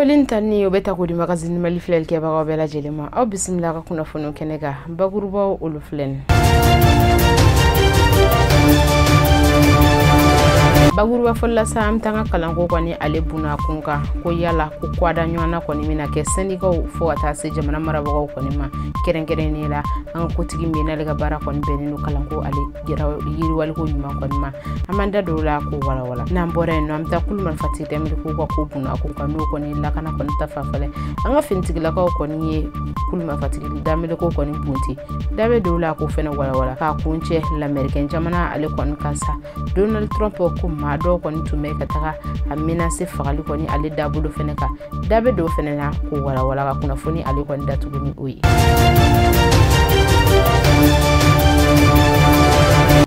foli n tani o bɛ ta k'o di magazini mali filɛlikɛbagaw bɛɛ lajɛlen ma aw bisimila ka kunnafoniw kɛnɛ kan bakurubaw olu filɛ bakuruba fɔlila sa an be taa ka kalanko kɔni ale buna kun kan ko yala ko kwada ɲɔgɔnna kɔni bena kɛ sɛndikaw fɔɔ ka taa se jamana marabagaw kɔni ma kɛrɛnkɛrɛnne la an ka kotigi min n'ale ka baara kɔni bɛnnen do kalanko ale yiriwaliko ɲuman kɔni ma an b'an da dɔw la ko walawala n'an bɔra yen nɔ an be taa kulu marifati dɛmiri ko ka ko buna ko kan n'o kɔni lakana kɔni ta fanfɛlɛ an ka finitigilakaw kɔni ye kulu kɔni bunte dabe dɔw la ko fɛnɛ walawala k'a kun lamɛrikɛn jamana ale kɔni kan sa donald trump ko maa dɔw kɔni tun bɛ ka taga a mɛna fagali kɔni ale dabolo fɛnɛ ka dabe bɛ dɔw fɛnɛ na k'o walawala ka kunnafoni ale kɔni datugu ni o ye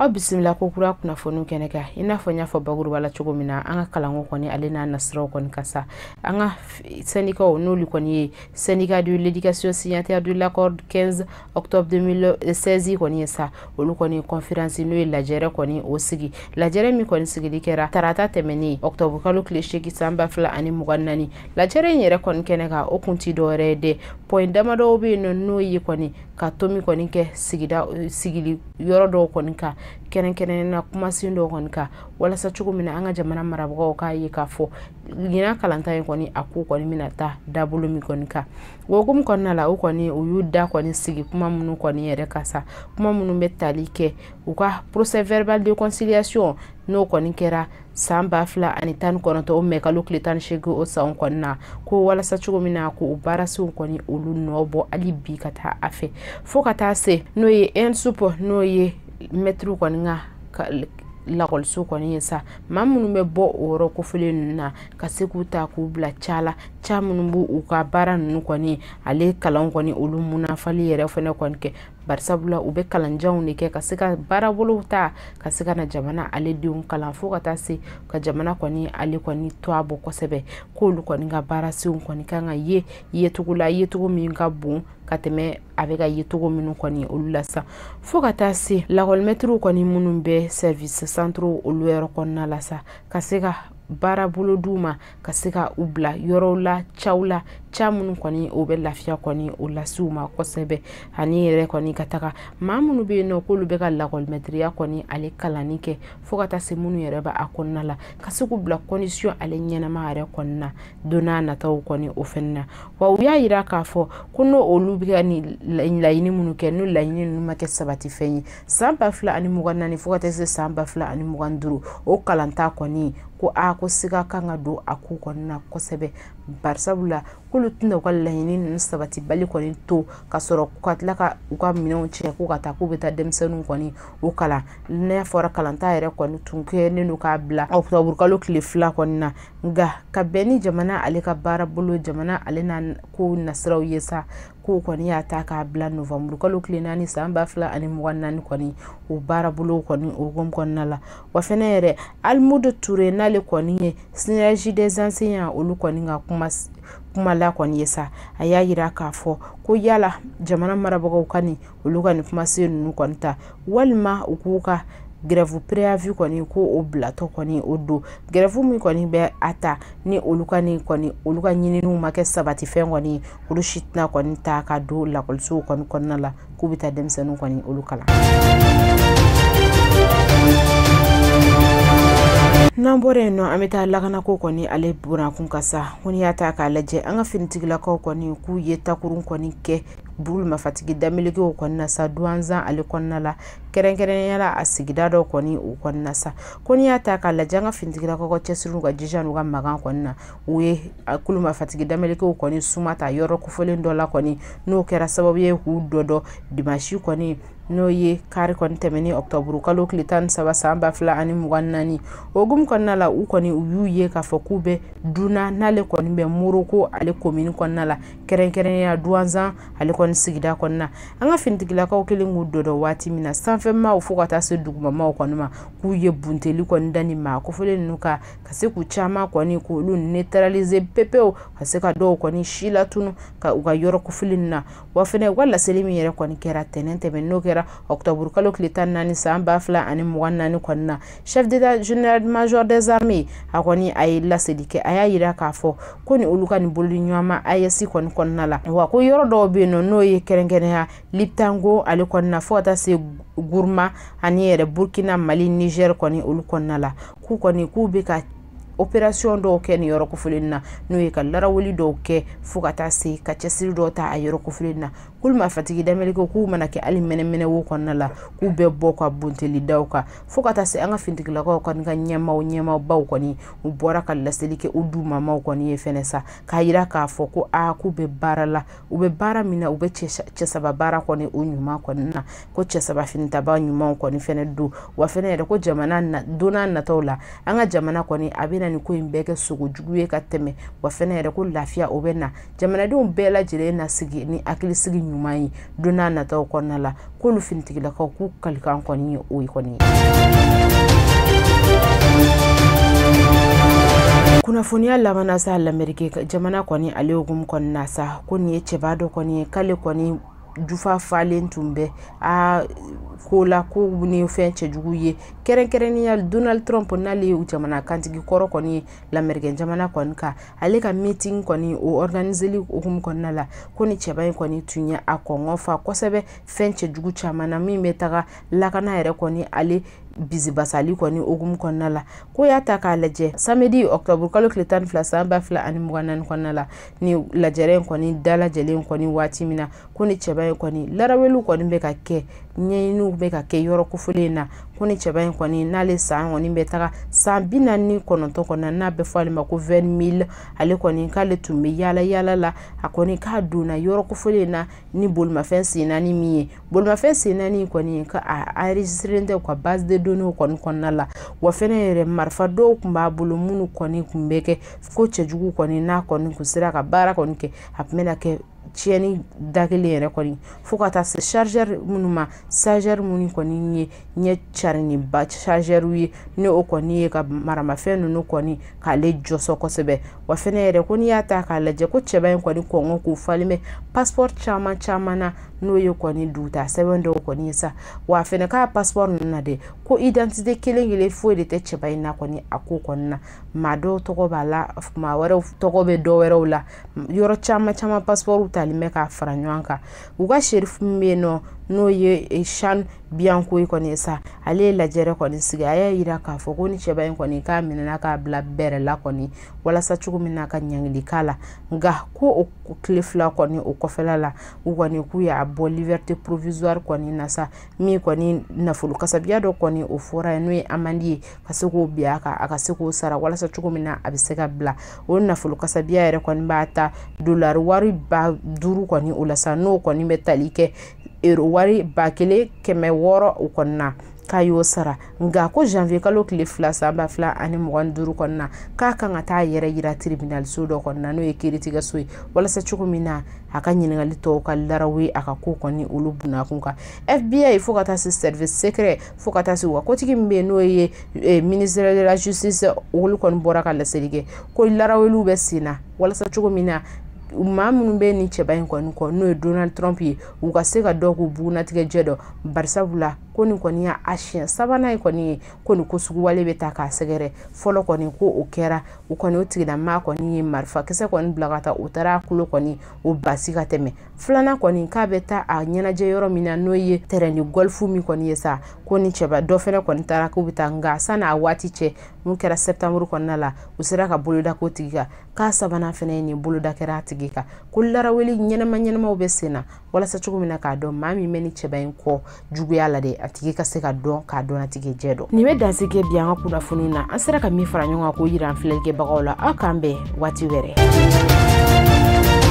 aw bisimila ko kura kunnafoniw kɛnɛ kan i n'a fɔ n y'a fɔ bakuruba la cogo min na an ka kalanko kɔni ale n'a nasiraw kɔni ka sa an ka sɛndikaw n'olu kɔni ye sɛndika du l'éducation signataire du l'accord 15 octobre 2016 kɔni ye sa olu kɔni conférence n'o ye lajɛrɛ kɔni o sigi lajɛrɛ min kɔni sigili kɛra tarata tɛmɛnen octobre kalo tile seegin san ba fila ani mugan naani lajɛrɛ in yɛrɛ kɔni kɛnɛ kan o kun ti dɔwɛrɛ ye dɛ point damadɔw bɛ yen nɔ n'o ye kɔni ka tomi kɔni kɛ sigida sigili yɔrɔ dɔw kɔni kan kɛrɛnkɛrɛnnena kumasen dɔ kɔni ka walasa cogo min na an ka jamana marabagaw k'a ye k'a fɔ ɲina kalanta ye kɔni a ko kɔni bɛna ta dabolo min kɔni kan o hukumu kɔnɔna la o kɔni u y'u da kɔni sigi kuma minnu kɔni yɛrɛ ka sa kuma minnu bɛ tali kɛ u ka procès verbal de conciliation n'o kɔni kɛra san ba fila ani tan ni kɔnɔntɔn o mɛ kalo tile tan ni seegin o san kɔni na ko walasa cogo min na ko o baarasenw kɔni olu nɔ bɔ hali bi ka taa a fɛ fo ka taa se n'o ye ɛnsup n'o ye mɛtiriw kɔni ka lakɔliso kɔni ye sa ma minnu bɛ bɔ o yɔrɔ kofɔlen ninnu na ka se k'u ta k'u bila ca la ca minnu b' u ka baara ninnu kɔni ale kalan kɔni olu munafali yɛrɛ fɛnɛ kɔni kɛ barisabula u be kalanjanw de kɛ ka se ka baarabolow ta ka se ka na jamana ale denw kalan fo ka taa se ka jamana kɔni ale kɔni to a bɔ kosɛbɛ k'olu kɔni ka baara senw kɔni kan ka ye yecogo la yecogo min ka bon ka tɛmɛ a bɛ ka yecogo minnu kɔni olu la sa fo ka taa se lakɔlimɛtiriw kɔni minnu bɛ sɛvisi santuru olu yɛrɛ kɔnɔna la sa ka se ka baara bolo di ma ka se ka u bila yɔrɔw la caw la ca minnu kɔni o bɛ lafiya kɔni o lasiw ma kosɛbɛ ani yɛrɛ kɔni ka taga maa minnu bɛ yen nɔ k'olu bɛ ka lakɔlimɛtiriya kɔni ale kalanni kɛ fo ka taa se minnu yɛrɛ bɛ a kɔnɔna la ka se k'u bila kɔndisiyɔn ale ɲɛnama yɛrɛ kɔni na don n'a nataw kɔni o fɛnɛ na wa u y'a yira k'a fɔ ko n'o olu bɛ ka nin laɲini minnu kɛ n'o laɲini ninnu ma kɛ sabati fɛn ye san ba fila ani mugan naani fo ka taa se san ba fila ani mugan duuru o kalanta kɔni ko a ko siga kan ka don a ko kɔnɔna kosɛbɛ barisabula k'olu tɛna u ka laɲini ninnu bali kɔni to ka sɔrɔ ka tila ka u ka minɛnw cɛ ko ka taa k'u bɛ taa denmisɛnninw kɔni o kalan n'a fɔra kalanta yɛrɛ kɔni tun kɛlen don k'a bila ɔkutɔburukalo tile fila kɔni na nga ka bɛn ni jamana ale ka baara bolo jamana ale n'a ko nasiraw ye sa k'u kɔni y'a ta k'a bila nɔfamuru kalo tile naani san ba fila ani mugan naani kɔni o baara bolo kɔni o gom kɔnɔna la wa fɛnɛ yɛrɛ almud ture n'ale kɔni ye des enseignants olu kɔni ka kuma kumala kɔni ye sa a y'a yira k'a fɔ ko yala jamana marabagaw ka nin olu ka nin kumasen ninnu kɔni ta walima u k'u ka gɛrɛfu preyavi kɔni ko o bilatɔ kɔni o don gɛrɛfu min kɔni bɛ a ta ni olu ka ni kɔni olu ka ɲininiw ma kɛ fɛn kɔni olu si tɛna kɔni ta ka don lakɔlisow kɔni kɔnɔna la k'u bɛ taa denmisɛnninw kɔni olu kalan n'an bɔra yen nɔ an bɛ taa lakanako kɔni ale burakun ka sa ko ni y'a ta k'a lajɛ an ka finitigilakaw kɔni k'u ye takurun kɔni kɛ bulu mafatigi danbelekew kɔni na sa duwanzan ale kɔnɔna la kɛrɛnkɛrɛnnenya la a sigida dɔ kɔni o kɔni na sa ko n'i y'a ta k'a lajɛ an ka finitigilakaw ka cɛsiri ka jija n'u ka makan kɔni na u ye kulu mafatigi danbelekew kɔni suma ta yɔrɔ kofɔlen dɔ la kɔni n'o kɛra sababu ye k'u dɔ dɔ dimasi kɔni n'o ye kari kɔni tɛmɛni ɔktɔburu kalo tile tan saba san ba fila ani mugan naani ogumu kɔnɔna la u kɔni u y'u ye k'a fɔ k'u bɛ duna n'ale kɔni bɛ moroko ale komini kɔnɔna la kɛrɛnkɛrɛnnenya duwanzan ale kɔni sigida kɔnɔna an ka finitigilakaw kelen k'u dɔ dɔ waati min na sanfɛmaaw fo ka taa se dugumamaw kɔni ma k'u ye bunteli kɔni dani ma maa kofɔlen ninnu ka se k'u caman kɔni k'olu neutraliser pepewu ka se ka dɔw kɔni si latunu ka u ka yɔrɔ kofɔlen na wa fɛnɛ u ka laseli min yɛrɛ kɔni kɛra tɛnɛn tɛmɛn n'o kɛra kɛra octobre kalo tile tan naani san ba fila ani mugan naani kɔni na chef d'état général major des armées a kɔni a ye laseli kɛ a y'a yira k'a fɔ ko ni olu ka nin bolodi ɲɔgɔnma ayɛsi kɔni kɔnɔna la wa ko yɔrɔ dɔw bɛ yen n'o ye kɛrɛnkɛrɛnya liptango ale kɔni na fo ka taa se guruma ani yɛrɛ burkina mali niger kɔni olu kɔnɔna la k'u kɔni k'u bɛ ka operasiyɔn dɔw kɛ ni yɔrɔ kofilen na n'o ye ka larawuli dɔw kɛ fo ka taa se ka cɛsiri dɔw ta a yɔrɔ kofilen na kuluma fatigi danbɛlɛ k'u mana kɛ hali mɛnɛmɛnɛwo kɔnɔna la k'u bɛɛ bɔ ka bonteli daw kan fo ka taa se an ka fintigilakaw kɔni ka ɲɛmaw ɲɛmabaw kɔni u bɔra ka laseli kɛ u du mamaw kɔni ye fɛnɛ sa k'a yira k'a fɔ ko a k'u bɛ baara la u bɛ baara min na u bɛ cɛsaba baara kɔni o ɲuman kɔni na ko cɛsaba finitaba ɲumanw kɔni fɛnɛ don wa fɛnɛ yɛrɛ ko jamana donna nataw la an ka jamana kɔni a bɛ bena ni ko in bɛɛ kɛ sogo jugu ye ka tɛmɛ wa fɛnɛ yɛrɛ ko lafiya o bɛ na jamanadenw bɛɛ lajɛlen na sigi ni hakilisigi ɲuman ye don n'a nataw kɔnɔna la k'olu finitigilakaw k'u kalikan kɔni ye o ye kɔni kunnafoniya laban sa lamɛnrike jamana kɔni ale hukumu kɔnɔna sa ko nin ye cɛba dɔ kɔni ye k'ale kɔni jufa falen tun bɛ a kola ko ni fɛn cɛjugu ye kɛrɛnkɛrɛnnenya donald trump n'ale ye jamana kantigi kɔrɔ kɔni ye lamɛrikɛn jamana kɔni ka ale ka meeting kɔni o organiseli hokumu kɔnɔna la ko ni cɛba in kɔni tun ye a kɔngɔ fa kosɛbɛ fɛn cɛjugu caman na min bɛ taga lakana yɛrɛ kɔni ale bisibasali kɔni okumu kɔnɔna la ko y'a ta k'a lajɛ samedi octobre kalo tile tan ni fila san ba fila ani mugan naani kɔnɔna la ni lajɛrɛ in kɔni dalajɛlen kɔni waati min na ko ni cɛba in kɔni laraweliw kɔni bɛ ka kɛ ɲɛɲiniw bɛ ka kɛ yɔrɔ kofolen na ko ni cɛba in kɔni n'ale san kɔni bɛ taga san bi naani ni kɔnɔntɔn kɔnɔna n'a bɛ fɔ ale ma ko vingt mille ale kɔni k'ale tun bɛ yaala yaala la a kɔni k'a donna yɔrɔ kofɔlen na ni bolimafɛn sen naani min ye bolimafɛn sen naani kɔni ka a enregistré tɛ u ka base de données kɔni kɔnɔna la wa fɛnɛ yɛrɛ marifa dɔw tun b'a bolo minnu kɔni tun bɛ kɛ ko cɛjugu kɔni n'a kɔni tun sera ka baara kɔni kɛ a tun bɛ na kɛ tiɲɛni da kelen yɛrɛ kɔni fo ka taa se sarizɛri minnu ma sarizɛri minnu kɔni ye ɲɛ carilenba sarizɛriw ye ni o kɔni ye ka maramafɛn ninnu kɔni k'ale jɔsɔ kosɛbɛ wa fɛnɛ yɛrɛ ko n'i y'a ta k'a lajɛ ko cɛba in kɔni kɔngɔ k'u falen bɛ pasipɔr caman na n'o ye kɔni duguta sɛbɛn dɔw kɔni ye sa wa a fɛnɛ k'a pasipɔr nunu na dɛ ko identite kelen kelen foyi de tɛ cɛba in na kɔni a ko kɔni na maa dɔw tɔgɔ b'a la maa wɛrɛw tɔgɔ bɛ dɔ wɛrɛw la yɔrɔ caman caman pasipɔrw talen bɛ k'a fara ɲɔgɔn kan u ka serifu min bɛ nɔ n'o ye e, shan biyanko ye kɔni sa ale ye lajɛrɛ kɔni sigi a y'a yira k'a fɔ ko ni cɛba in kɔni k'a minɛna k'a bila bɛrɛ la kɔni walasa cogo cogo min na ka ɲangili k'a la nka ko o tile fila kɔni o kɔfɛla la u kɔni k'u y'a bɔ liberté provisoire kɔni nasa sa min kɔni nafolo kasabiya dɔ kɔni o fɔra ye n'o ye amandi ye ka se k'o bi a kan a ka se k'o sara walasa cogo min na a bɛ se ka bila o nafolo kasabiya yɛrɛ kɔni b'a ta dolari wari ba duuru kɔni o la sa n'o kɔni bɛ tali kɛ ero wari ba kelen kɛmɛ wɔɔrɔ o kɔni na k'a y'o sara nga ko janvier kalo tile fila san ba fila ani mɔgɔni duru kɔnɔna k'a kan ka taa yɛrɛ yira tiribinaliso dɔ kɔnɔna n'o ye kiiritigɛso ye walasa cogo min na a ka ɲiningali tɔw ka larawe a ka koo kɔni olu bunakun kan fbi fɔɔ ka taa se service secret fɔɔ ka taa se u ka kotigi min be n'o ye e, ministère de la justice olu kɔni bɔra ka laseli kɛ ko laraweliw bɛ sen walasa cogo min na maa minnu bɛ nin cɛba in kɔni kɔ n'o ye donald trump ye u ka se ka dɔ k'u bugunatigɛjɛ dɔ barisabula ko nin kɔni y'a siɲɛ sabanan kɔni ye ko nin ko suguwale bɛ ta k'a sɛgɛrɛ fɔlɔ kɔni ko o kɛra o kɔni o tigilamaa kɔni ye marifakisɛ kɔni bila ka taa o taara a kulo kɔni o basi ka tɛmɛ filanan kɔni k'a bɛ taa a ɲɛnajɛ yɔrɔ min na n'o ye tɛrɛn ni min kɔni ye sa ko ni cɛba dɔ fɛnɛ kɔni taara k'u bɛ taa nka sanni a waati cɛ mun kɛra sɛptanburu kɔnɔna la u sera ka boloda ko tigi kan k'a sabanan fɛnɛ ye nin boloda kɛra a tigi kan ko laraweli ɲɛnɛma ɲɛnɛmaw bɛ sen na walasa cogo min na k'a dɔn maa min bɛ ni cɛba in kɔ juguya la dɛ a tigi ka se ka dɔn k'a dɔnnatigi jɛ dɔn nin bɛ kɛ bi an ka kunnafoni na an sera ka min fara ɲɔgɔn kan k'o yira an filɛlikɛbagaw la aw k'an bɛn waati wɛrɛ